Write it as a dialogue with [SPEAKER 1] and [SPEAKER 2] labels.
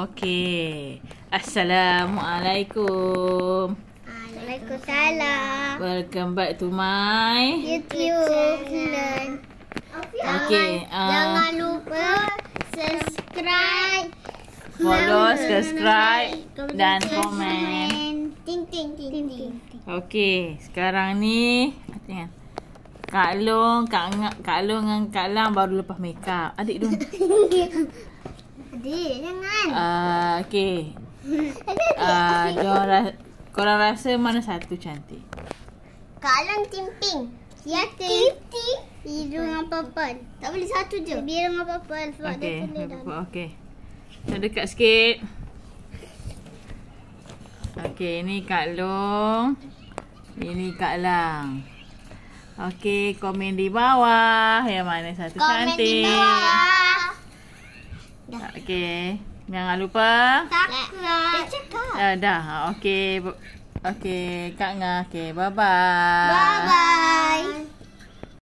[SPEAKER 1] Okey. Assalamualaikum. Waalaikumsalam. Welcome back to my YouTube channel. Okey, jangan uh, lupa subscribe. Follow, subscribe dan komen. Ting ting ting ting. Okey, sekarang ni tengok. Kak Long, Kak Kak Long dengan Kak Lang baru lepas make Adik dong. jangan. Ah, uh, okey. Ah, uh, korang rasa mana satu cantik? Kalang timping. Ya, Titi. Biru dengan purple. Tak boleh satu je. Biru dengan purple sebab okay. dia kena dah. Okey. dekat sikit. Okey, ini Kak Long. Ini Kak Lang. Okey, komen di bawah yang mana satu komen cantik. Komen di bawah. Dah. Okey. Jangan lupa. Takut. Dah. Eh, dah. Okey. Okey. Kak Ngah. Okey. Bye-bye. Bye-bye.